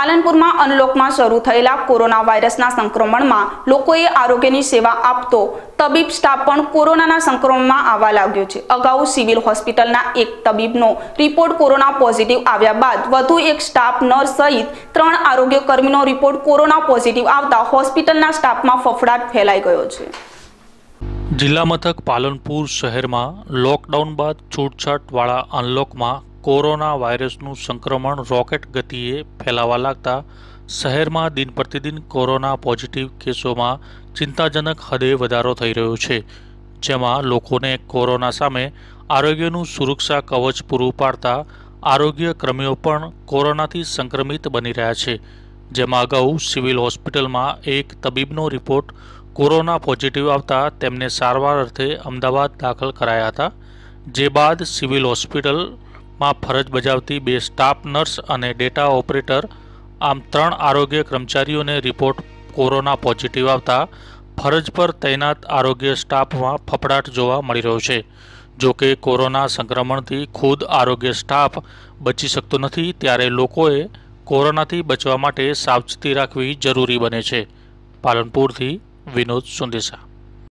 પાલનપુરમાં અનલોકમાં શરૂ થયેલા કોરોના વાયરસના સંક્રમણમાં લોકોએ આરોગ્યની સેવા આપતો તબીબ સ્ટાફ પણ કોરોનાના સંક્રમણમાં આવવા લાગ્યો છે અગાઉ સિવિલ હોસ્પિટલના એક તબીબનો રિપોર્ટ કોરોના પોઝિટિવ આવ્યા બાદ વધુ એક સ્ટાફ નર્સ સહિત ત્રણ આરોગ્ય કર્મીનો રિપોર્ટ કોરોના પોઝિટિવ આવતા હોસ્પિટલના સ્ટાફમાં ફફડાટ ફેલાઈ ગયો છે જિલ્લા મથક પાલનપુર શહેરમાં લોકડાઉન બાદ છૂટછાટવાળા અનલોકમાં કોરોના વાયરસનું સંક્રમણ રોકેટ ગતિએ ફેલાવા લાગતા શહેરમાં દિન પ્રતિદિન કોરોના પોઝિટિવ કેસોમાં ચિંતાજનક હદે વધારો થઈ રહ્યો છે જેમાં લોકોને કોરોના સામે આરોગ્યનું સુરક્ષા કવચ પૂરું પાડતા આરોગ્ય કર્મીઓ પણ કોરોનાથી સંક્રમિત બની રહ્યા છે જેમાં અગાઉ સિવિલ હોસ્પિટલમાં એક તબીબનો રિપોર્ટ કોરોના પોઝિટિવ આવતા તેમને સારવાર અર્થે અમદાવાદ દાખલ કરાયા હતા જે બાદ સિવિલ હોસ્પિટલ માં ફરજ બજાવતી બે સ્ટાફ નર્સ અને ડેટા ઓપરેટર આમ ત્રણ આરોગ્ય કર્મચારીઓને રિપોર્ટ કોરોના પોઝિટિવ આવતા ફરજ પર તૈનાત આરોગ્ય સ્ટાફમાં ફફડાટ જોવા મળી રહ્યો છે જોકે કોરોના સંક્રમણથી ખુદ આરોગ્ય સ્ટાફ બચી શકતો નથી ત્યારે લોકોએ કોરોનાથી બચવા માટે સાવચેતી રાખવી જરૂરી બને છે પાલનપુરથી વિનોદ સુંદેસા